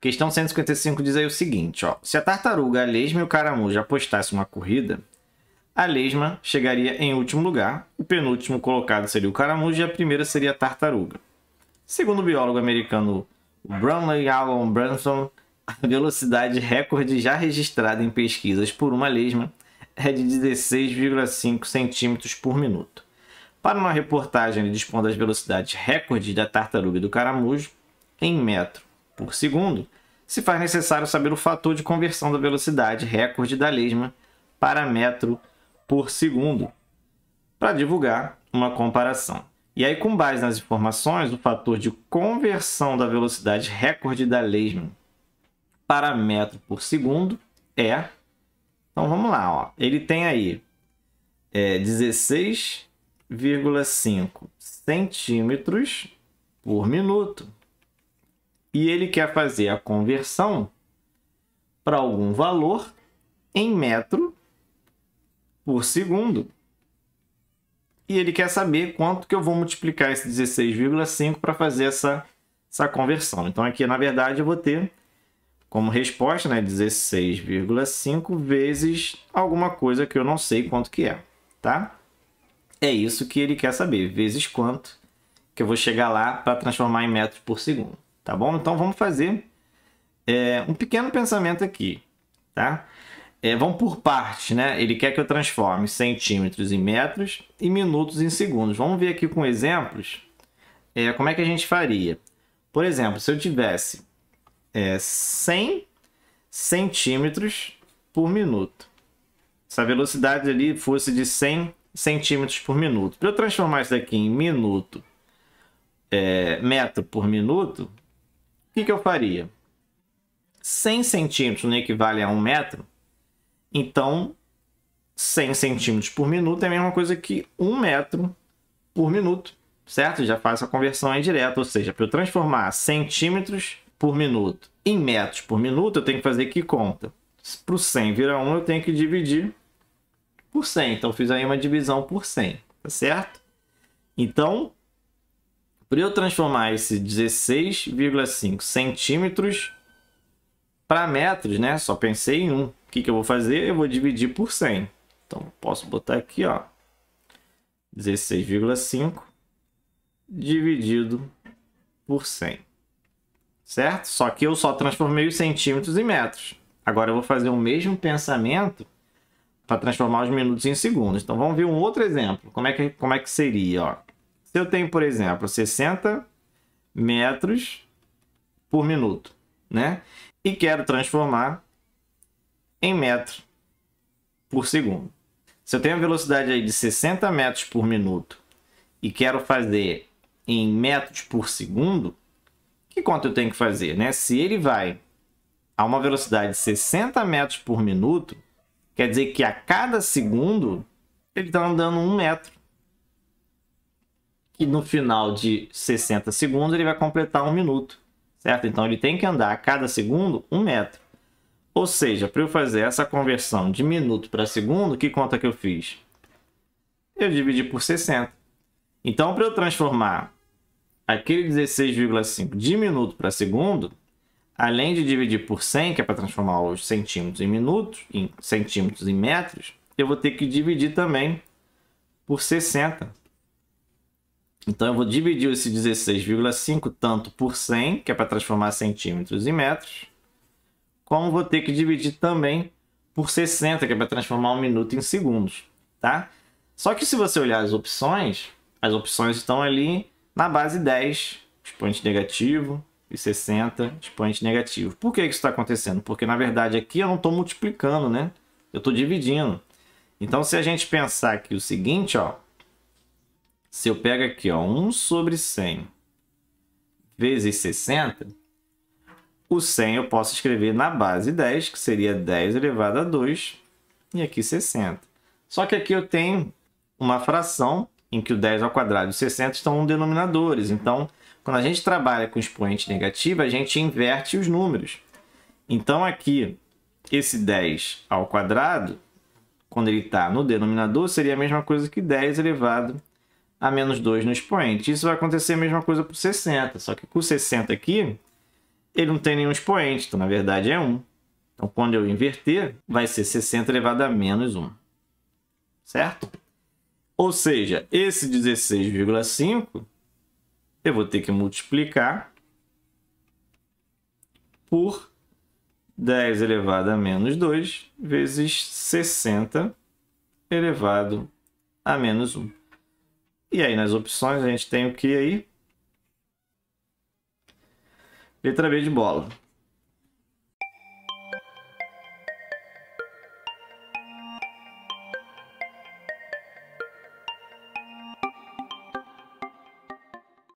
Questão 155 diz aí o seguinte, ó. Se a tartaruga, a lesma e o caramujo apostassem uma corrida, a lesma chegaria em último lugar, o penúltimo colocado seria o caramujo e a primeira seria a tartaruga. Segundo o biólogo americano Brunley Alan Branson, a velocidade recorde já registrada em pesquisas por uma lesma é de 16,5 centímetros por minuto. Para uma reportagem, ele dispõe das velocidades recordes da tartaruga e do caramujo em metro por segundo, se faz necessário saber o fator de conversão da velocidade recorde da lesma para metro por segundo, para divulgar uma comparação. E aí, com base nas informações, o fator de conversão da velocidade recorde da lesma para metro por segundo é. Então vamos lá, ó. ele tem aí é, 16,5 centímetros por minuto e ele quer fazer a conversão para algum valor em metro por segundo. E ele quer saber quanto que eu vou multiplicar esse 16,5 para fazer essa, essa conversão. Então aqui, na verdade, eu vou ter como resposta né, 16,5 vezes alguma coisa que eu não sei quanto que é, tá? É isso que ele quer saber, vezes quanto que eu vou chegar lá para transformar em metros por segundo tá bom? Então vamos fazer é, um pequeno pensamento aqui, tá? É, vamos por parte, né? Ele quer que eu transforme centímetros em metros e minutos em segundos. Vamos ver aqui com exemplos é, como é que a gente faria. Por exemplo, se eu tivesse é, 100 centímetros por minuto, se a velocidade ali fosse de 100 centímetros por minuto, para eu transformar isso daqui em minuto, é, metro por minuto, o que, que eu faria? 100 centímetros não equivale a 1 metro, então 100 centímetros por minuto é a mesma coisa que 1 metro por minuto, certo? Já faço a conversão aí direta, ou seja, para eu transformar centímetros por minuto em metros por minuto, eu tenho que fazer que conta. Para o 100 virar 1, eu tenho que dividir por 100. Então, fiz aí uma divisão por 100, tá certo? Então, para eu transformar esse 16,5 centímetros para metros, né? Só pensei em um. O que, que eu vou fazer? Eu vou dividir por 100. Então, posso botar aqui, ó. 16,5 dividido por 100. Certo? Só que eu só transformei os centímetros em metros. Agora eu vou fazer o mesmo pensamento para transformar os minutos em segundos. Então, vamos ver um outro exemplo. Como é que, como é que seria, ó. Se eu tenho, por exemplo, 60 metros por minuto, né? E quero transformar em metro por segundo. Se eu tenho a velocidade aí de 60 metros por minuto e quero fazer em metros por segundo, que conta eu tenho que fazer, né? Se ele vai a uma velocidade de 60 metros por minuto, quer dizer que a cada segundo ele está andando um metro que no final de 60 segundos ele vai completar um minuto, certo? Então ele tem que andar a cada segundo um metro. Ou seja, para eu fazer essa conversão de minuto para segundo, que conta que eu fiz? Eu dividi por 60. Então, para eu transformar aquele 16,5 de minuto para segundo, além de dividir por 100, que é para transformar os centímetros em minutos, em centímetros em metros, eu vou ter que dividir também por 60, então eu vou dividir esse 16,5 tanto por 100, que é para transformar centímetros em metros, como vou ter que dividir também por 60, que é para transformar um minuto em segundos, tá? Só que se você olhar as opções, as opções estão ali na base 10, expoente negativo, e 60 expoente negativo. Por que isso está acontecendo? Porque na verdade aqui eu não estou multiplicando, né? Eu estou dividindo. Então se a gente pensar aqui o seguinte, ó, se eu pego aqui, ó, 1 sobre 100 vezes 60, o 100 eu posso escrever na base 10, que seria 10 elevado a 2, e aqui 60. Só que aqui eu tenho uma fração em que o 10 ao quadrado e 60 estão denominadores. Então, quando a gente trabalha com expoente negativo, a gente inverte os números. Então, aqui, esse 10 ao quadrado, quando ele está no denominador, seria a mesma coisa que 10 elevado a a menos 2 no expoente. Isso vai acontecer a mesma coisa para o 60, só que com o 60 aqui, ele não tem nenhum expoente, então na verdade é 1. Então quando eu inverter, vai ser 60 elevado a menos 1, certo? Ou seja, esse 16,5 eu vou ter que multiplicar por 10 elevado a menos 2 vezes 60 elevado a menos 1. E aí, nas opções, a gente tem o que aí? Letra B de bola.